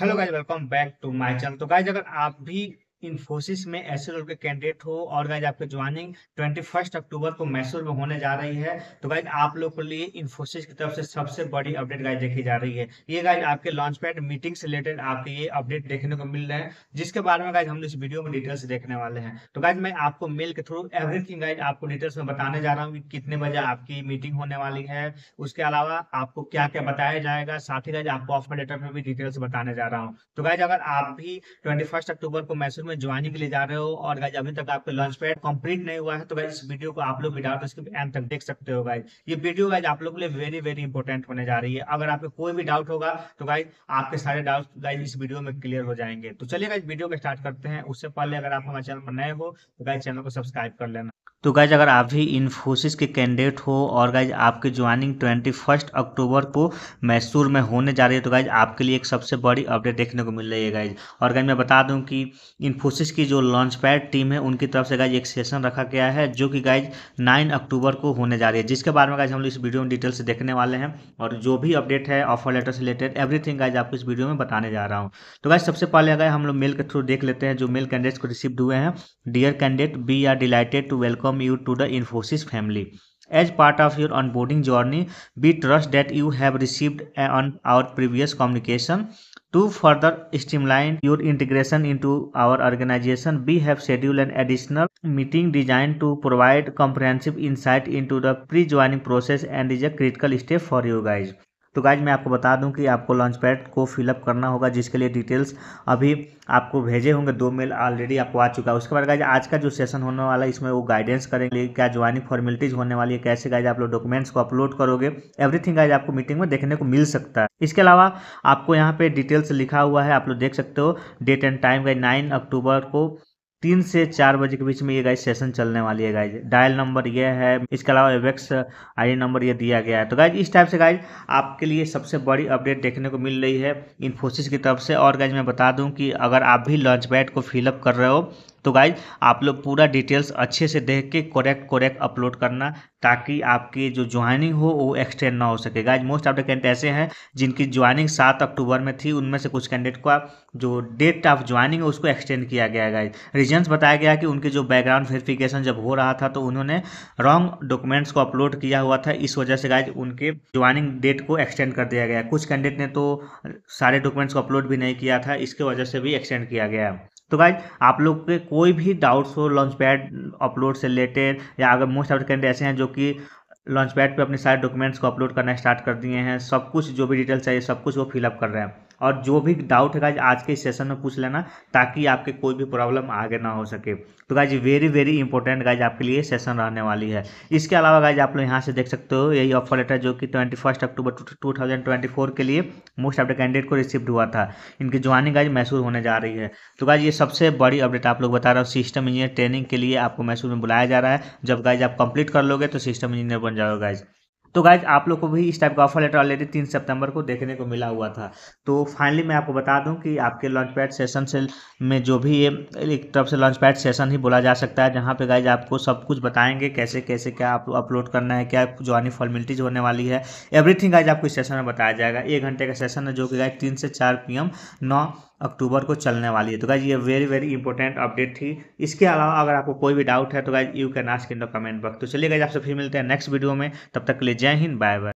Hello guys welcome back to my channel तो guys अगर आप भी इन्फोसिस में ऐसे एल के कैंडिडेट हो और गाइज आपके ज्वाइनिंग 21 अक्टूबर को मैसूर में होने जा रही है तो गाइज आप लोग के लिए इन्फोसिस की तरफ से सबसे बड़ी अपडेट गाइज देखी जा रही है ये गाइज आपके लॉन्च पैड मीटिंग से रिलेटेड आपके ये अपडेट देखने को मिल रहे हैं जिसके बारे में गाइज हम इस वीडियो में डिटेल्स देखने वाले हैं तो गाइज मैं आपको मेल के थ्रू एवरीथिंग गाइज आपको डिटेल्स में बताने जा रहा हूँ कितने बजे आपकी मीटिंग होने वाली है उसके अलावा आपको क्या क्या बताया जाएगा साथ ही गाइज आपको ऑफर लेटर में भी डिटेल्स बताने जा रहा हूँ तो गाइज अगर आप भी ट्वेंटी अक्टूबर को मैसूर में में ज्वाइनिंग के लिए जा रहे हो और गाइज अभी तक आपके लॉन्च पैड कंप्लीट नहीं हुआ है तो गाइज इस वीडियो को आप लोग विदाउट इसके एंड तक देख सकते हो गाइज ये वीडियो गाइज आप लोग के लिए वेरी वेरी इंपॉर्टेंट होने जा रही है अगर आपको कोई भी डाउट होगा तो गाइज आपके सारे डाउट गाइज इस वीडियो में क्लियर हो जाएंगे तो चलिए गाइज वीडियो को स्टार्ट करते हैं उससे पहले अगर आप हमारे चैनल पर नए हो तो गाइज चैनल को सब्सक्राइब कर लेना तो गाइज अगर आप भी इन्फोसिस के कैंडिडेट हो और गाइज आपकी ज्वाइनिंग ट्वेंटी फर्स्ट अक्टूबर को मैसूर में होने जा रही है तो गाइज आपके लिए एक सबसे बड़ी अपडेट देखने को मिल रही है गाइज और गाइज मैं बता दूं कि इन्फोसिस की जो लॉन्च पैड टीम है उनकी तरफ से गाइज एक सेशन रखा गया है जो कि गाइज नाइन अक्टूबर को होने जा रही है जिसके बारे में गाइज हम लोग इस वीडियो में डिटेल से देखने वाले हैं और जो भी अपडेट है ऑफर लेटर से रिलेटेड एवरीथिंग गाइज आपको इस वीडियो में बताने जा रहा हूँ तो गाइज सबसे पहले अगर हम लोग मेल के थ्रू देख लेते हैं जो मेल कैंडिडेट्स को रिसीव हुए हैं dear candidate be are delighted to welcome welcome you to the Infosys family. As part of your onboarding journey, we trust that you have received on our previous communication. To further streamline your integration into our organization, we have scheduled an additional meeting designed to provide comprehensive insight into the pre-joining process and is a critical step for you guys. तो guys मैं आपको बता दूं कि आपको launch pad को fill up करना होगा जिसके लिए डिटेल्स अभी आपको भेजे होंगे दो मेल ऑलरेडी आपको आ चुका है उसके बाद गाइज आज का जो सेशन होने वाला है इसमें वो गाइडेंस करेंगे क्या ज्वाइनिंग फॉर्मेलिटीज होने वाली है कैसे गाइज आप लोग डॉक्यूमेंट्स को अपलोड करोगे एवरीथिंग गाइज आपको मीटिंग में देखने को मिल सकता है इसके अलावा आपको यहाँ पे डिटेल्स लिखा हुआ है आप लोग देख सकते हो date and time guys nine October को तीन से चार बजे के बीच में ये गाइज सेशन चलने वाली है गाइज डायल नंबर ये है इसके अलावा एवेक्स आई नंबर ये दिया गया है तो गाइज इस टाइप से गाइज आपके लिए सबसे बड़ी अपडेट देखने को मिल रही है इन्फोसिस की तरफ से और गाइज मैं बता दूं कि अगर आप भी लॉन्च पैड को फिलअप कर रहे हो तो गाइज आप लोग पूरा डिटेल्स अच्छे से देख के करेक्ट करेक्ट अपलोड करना ताकि आपकी जो ज्वाइनिंग हो वो एक्सटेंड ना हो सके guys most of the candidate ऐसे हैं जिनकी ज्वाइनिंग सात अक्टूबर में थी उनमें से कुछ कैंडिडेट का जो डेट ऑफ ज्वाइनिंग है उसको एक्सटेंड किया गया गाइज रीजन्स बताया गया कि उनके जो बैकग्राउंड वेरिफिकेशन जब हो रहा था तो उन्होंने रॉन्ग डॉक्यूमेंट्स को अपलोड किया हुआ था इस वजह से गाइज उनके ज्वाइनिंग डेट को एक्सटेंड कर दिया गया कुछ कैंडिडेट ने तो सारे डॉक्यूमेंट्स को अपलोड भी नहीं किया था इसके वजह से भी एक्सटेंड किया गया तो गाइज आप लोग के कोई भी डाउट्स हो लॉन्च पैड अपलोड से रिलेटेड या अगर मोस्ट ऑफ कैंडिडेट ऐसे हैं जो कि लॉन्च पैड पर अपने सारे डॉक्यूमेंट्स को अपलोड करना स्टार्ट कर दिए हैं सब कुछ जो भी डिटेल्स चाहिए सब कुछ वो फिलअप कर रहे हैं और जो भी डाउट है गाइज आज के सेशन में पूछ लेना ताकि आपके कोई भी प्रॉब्लम आगे ना हो सके तो guys very very important guys आपके लिए सेशन रहने वाली है इसके अलावा गाइज आप लोग यहाँ से देख सकते हो यही ऑफर लेटर जो कि twenty first October two thousand twenty four के लिए मोस्ट द कैंडिडेट को रिसिप्ट हुआ था इनकी ज्वाइनिंग गाइज मैसूर होने जा रही है तो गाइज ये सबसे बड़ी अपडेट आप लोग बता रहा हूँ सिस्टम इंजीनियर ट्रेनिंग के लिए आपको मैसूर में बुलाया जा रहा है जब गाइज आप कंप्लीट कर लोगे तो सिस्टम इंजीनियर बन जाओ गाइज तो गाइज आप लोग को भी इस टाइप का ऑफर लेटर ऑलरेडी तीन सितंबर को देखने को मिला हुआ था तो फाइनली मैं आपको बता दूं कि आपके लॉन्च पैड सेशन से में जो भी ये एक तरफ से लॉन्च पैड सेशन ही बोला जा सकता है जहां पे गाइज आपको सब कुछ बताएंगे कैसे कैसे क्या आप अपलोड करना है क्या आनी फॉर्मेलिटीज होने वाली है एवरीथिंग गाइज आपको इस सेशन में बताया जाएगा एक घंटे का सेशन है जो कि गाइज तीन से चार पी नौ अक्टूबर को चलने वाली है तो गाइज ये वेरी वेरी इंपॉर्टेंट अपडेट थी इसके अलावा अगर आपको कोई भी डाउट है तो guys you can ask in the comment box तो चलिए गाइज आपसे फिर मिलते हैं नेक्स्ट वीडियो में तब तक के लिए जय हिंद बाय बाय